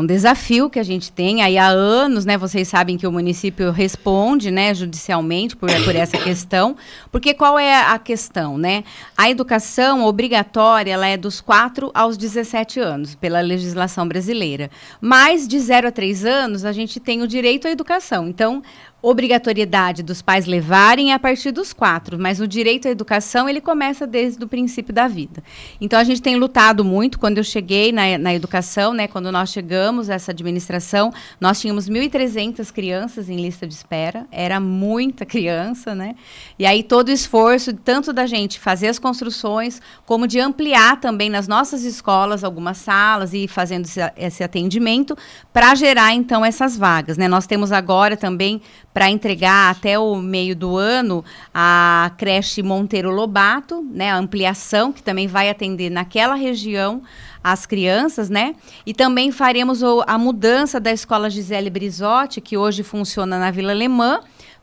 um desafio que a gente tem. Aí há anos, né, vocês sabem que o município responde, né, judicialmente por, por essa questão. Porque qual é a questão, né? A educação obrigatória, ela é dos 4 aos 17 anos, pela legislação brasileira. Mas de 0 a 3 anos, a gente tem o direito à educação. Então, obrigatoriedade dos pais levarem a partir dos quatro, mas o direito à educação ele começa desde o princípio da vida. Então a gente tem lutado muito. Quando eu cheguei na, na educação, né, quando nós chegamos a essa administração, nós tínhamos 1.300 crianças em lista de espera. Era muita criança, né? E aí todo o esforço tanto da gente fazer as construções, como de ampliar também nas nossas escolas algumas salas e fazendo esse, esse atendimento para gerar então essas vagas, né? Nós temos agora também para entregar até o meio do ano a creche Monteiro Lobato, né, a ampliação que também vai atender naquela região as crianças, né? E também faremos o, a mudança da escola Gisele Brizotti, que hoje funciona na Vila Alemã,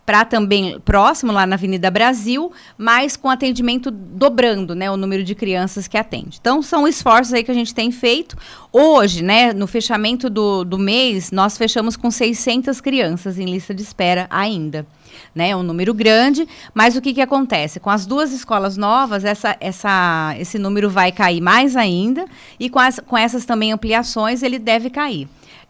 para também próximo lá na Avenida Brasil, mas com atendimento dobrando, né, o número de crianças que atende. Então são esforços aí que a gente tem feito. Hoje, né, no fechamento do, do mês, nós fechamos com 600 crianças em lista de espera ainda. Né, é um número grande, mas o que, que acontece? Com as duas escolas novas, essa, essa, esse número vai cair mais ainda, e com, as, com essas também ampliações, ele deve cair.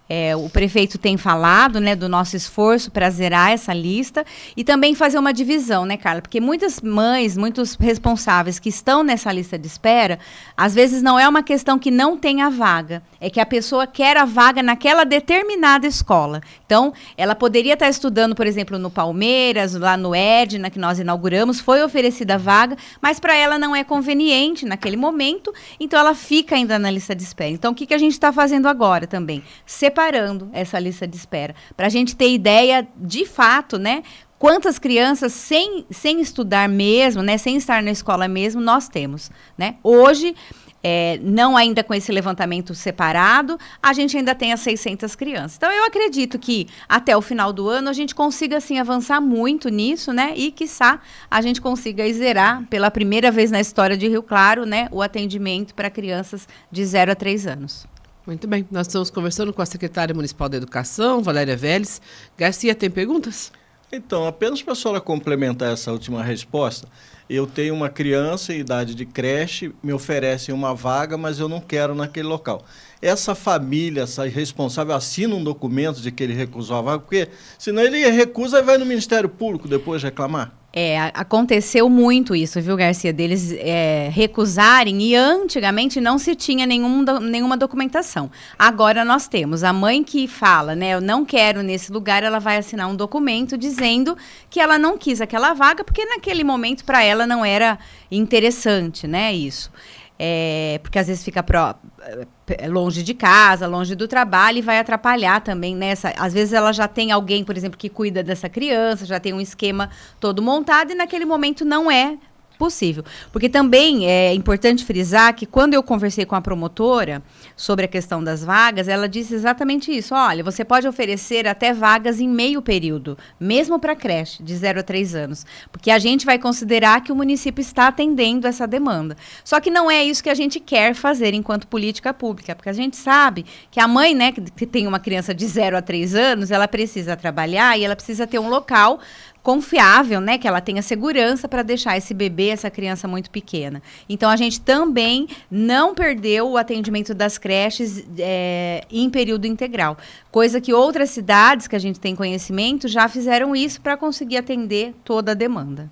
É, o prefeito tem falado né, do nosso esforço para zerar essa lista e também fazer uma divisão, né, Carla? Porque muitas mães, muitos responsáveis que estão nessa lista de espera, às vezes não é uma questão que não tem a vaga, é que a pessoa quer a vaga naquela determinada escola. Então, ela poderia estar tá estudando, por exemplo, no Palmeiras, lá no Edna, que nós inauguramos, foi oferecida a vaga, mas para ela não é conveniente naquele momento, então ela fica ainda na lista de espera. Então, o que, que a gente está fazendo agora também? Separando preparando essa lista de espera, para a gente ter ideia de fato, né? Quantas crianças sem, sem estudar mesmo, né, sem estar na escola mesmo, nós temos, né? Hoje, é, não ainda com esse levantamento separado, a gente ainda tem as 600 crianças. Então, eu acredito que até o final do ano a gente consiga, assim, avançar muito nisso, né? E, quiçá, a gente consiga zerar, pela primeira vez na história de Rio Claro, né, o atendimento para crianças de 0 a 3 anos. Muito bem. Nós estamos conversando com a secretária municipal da Educação, Valéria Vélez. Garcia, tem perguntas? Então, apenas para a senhora complementar essa última resposta, eu tenho uma criança em idade de creche, me oferecem uma vaga, mas eu não quero naquele local. Essa família, essa responsável, assina um documento de que ele recusou a vaga, porque senão ele recusa e vai no Ministério Público depois reclamar? É, aconteceu muito isso, viu, Garcia? Deles é, recusarem e antigamente não se tinha nenhum, nenhuma documentação. Agora nós temos a mãe que fala, né, eu não quero nesse lugar, ela vai assinar um documento dizendo que ela não quis aquela vaga porque naquele momento para ela não era interessante, né, isso. É, porque às vezes fica pro, é, é, longe de casa, longe do trabalho e vai atrapalhar também nessa. Né, às vezes ela já tem alguém, por exemplo, que cuida dessa criança, já tem um esquema todo montado e naquele momento não é possível. Porque também é importante frisar que quando eu conversei com a promotora sobre a questão das vagas, ela disse exatamente isso. Olha, você pode oferecer até vagas em meio período, mesmo para creche, de 0 a 3 anos. Porque a gente vai considerar que o município está atendendo essa demanda. Só que não é isso que a gente quer fazer enquanto política pública, porque a gente sabe que a mãe, né, que tem uma criança de 0 a 3 anos, ela precisa trabalhar e ela precisa ter um local confiável, né? Que ela tenha segurança para deixar esse bebê, essa criança muito pequena. Então a gente também não perdeu o atendimento das creches é, em período integral, coisa que outras cidades que a gente tem conhecimento já fizeram isso para conseguir atender toda a demanda.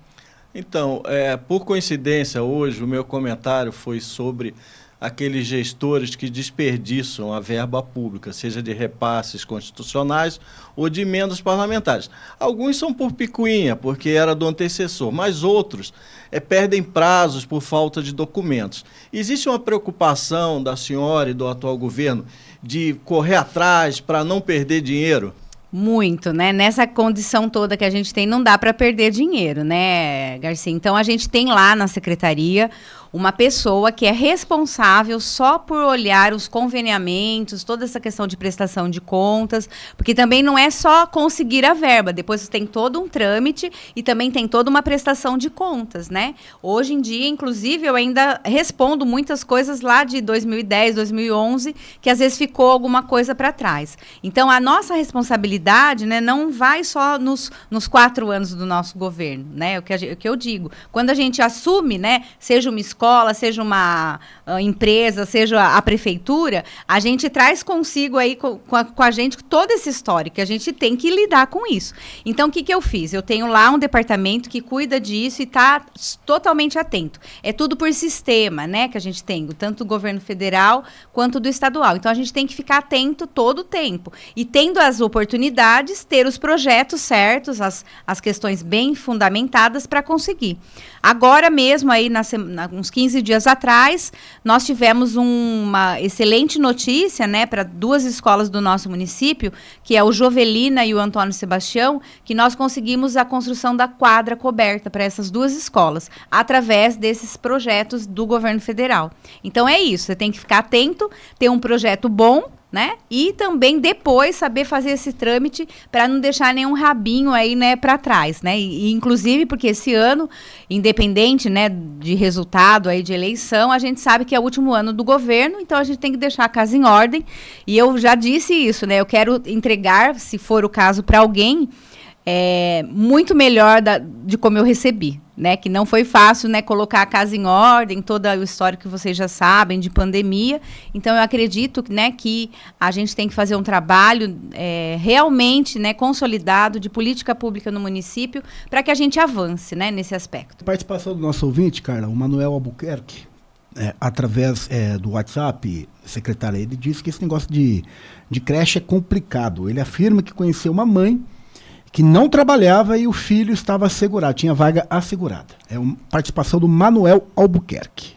Então, é, por coincidência, hoje o meu comentário foi sobre aqueles gestores que desperdiçam a verba pública, seja de repasses constitucionais ou de emendas parlamentares. Alguns são por picuinha, porque era do antecessor, mas outros é, perdem prazos por falta de documentos. Existe uma preocupação da senhora e do atual governo de correr atrás para não perder dinheiro? Muito, né? Nessa condição toda que a gente tem, não dá para perder dinheiro, né, Garcia? Então a gente tem lá na secretaria uma pessoa que é responsável só por olhar os conveniamentos, toda essa questão de prestação de contas, porque também não é só conseguir a verba, depois tem todo um trâmite e também tem toda uma prestação de contas, né? Hoje em dia, inclusive, eu ainda respondo muitas coisas lá de 2010, 2011, que às vezes ficou alguma coisa para trás. Então, a nossa responsabilidade, né, não vai só nos, nos quatro anos do nosso governo, né? O que, a, o que eu digo. Quando a gente assume, né, seja uma escola, escola, seja uma uh, empresa, seja a, a, prefeitura, a gente traz consigo aí com, com, a, com a, gente toda essa história, que a gente tem que lidar com isso. Então, o que, que eu fiz? Eu tenho lá um departamento que cuida disso e está totalmente atento. É tudo por sistema, né, que a gente tem, tanto do governo federal quanto do estadual. Então, a gente tem que ficar atento todo o tempo. E tendo as oportunidades, ter os projetos certos, as, as questões bem fundamentadas para conseguir. Agora mesmo, aí, na, na, uns 15 dias atrás, nós tivemos um, uma excelente notícia, né, para duas escolas do nosso município, que é o Jovelina e o Antônio Sebastião, que nós conseguimos a construção da quadra coberta para essas duas escolas, através desses projetos do governo federal. Então é isso, você tem que ficar atento, ter um projeto bom né? E também depois saber fazer esse trâmite para não deixar nenhum rabinho aí, né, para trás, né? E, inclusive porque esse ano, independente, né, de resultado aí de eleição, a gente sabe que é o último ano do governo, então a gente tem que deixar a casa em ordem. E eu já disse isso, né? Eu quero entregar, se for o caso, para alguém é, muito melhor da, de como eu recebi, né? Que não foi fácil, né? Colocar a casa em ordem, toda a história que vocês já sabem de pandemia. Então eu acredito, né? Que a gente tem que fazer um trabalho é, realmente, né? Consolidado de política pública no município para que a gente avance, né? Nesse aspecto. Participação do nosso ouvinte, Carla, o Manuel Albuquerque. É, através é, do WhatsApp, secretária, ele disse que esse negócio de, de creche é complicado. Ele afirma que conheceu uma mãe que não trabalhava e o filho estava assegurado, tinha vaga assegurada. É uma participação do Manuel Albuquerque.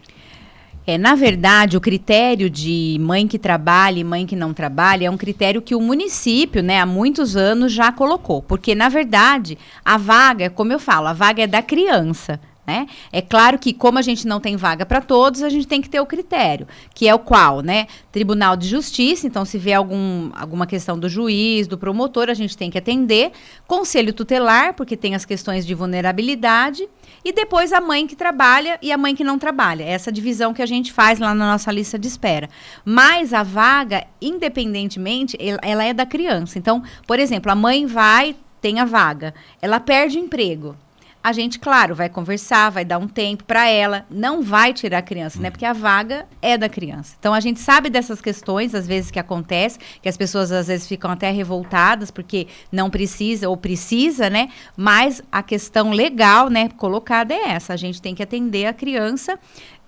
É, na verdade, o critério de mãe que trabalha e mãe que não trabalha é um critério que o município, né, há muitos anos já colocou. Porque, na verdade, a vaga, como eu falo, a vaga é da criança. Né? É claro que, como a gente não tem vaga para todos, a gente tem que ter o critério, que é o qual, né? Tribunal de Justiça, então, se vê algum, alguma questão do juiz, do promotor, a gente tem que atender. Conselho tutelar, porque tem as questões de vulnerabilidade. E depois a mãe que trabalha e a mãe que não trabalha. É essa divisão que a gente faz lá na nossa lista de espera. Mas a vaga, independentemente, ela é da criança. Então, por exemplo, a mãe vai, tem a vaga, ela perde o emprego a gente, claro, vai conversar, vai dar um tempo para ela, não vai tirar a criança, né? Uhum. Porque a vaga é da criança. Então a gente sabe dessas questões, às vezes que acontece, que as pessoas às vezes ficam até revoltadas porque não precisa ou precisa, né? Mas a questão legal, né, colocada é essa. A gente tem que atender a criança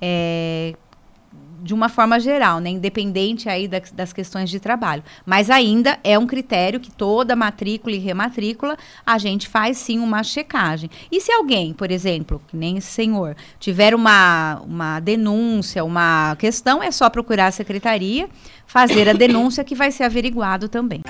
é, de uma forma geral, né, independente aí da, das questões de trabalho. Mas ainda é um critério que toda matrícula e rematrícula a gente faz sim uma checagem. E se alguém, por exemplo, que nem esse senhor, tiver uma, uma denúncia, uma questão, é só procurar a secretaria, fazer a denúncia que vai ser averiguado também.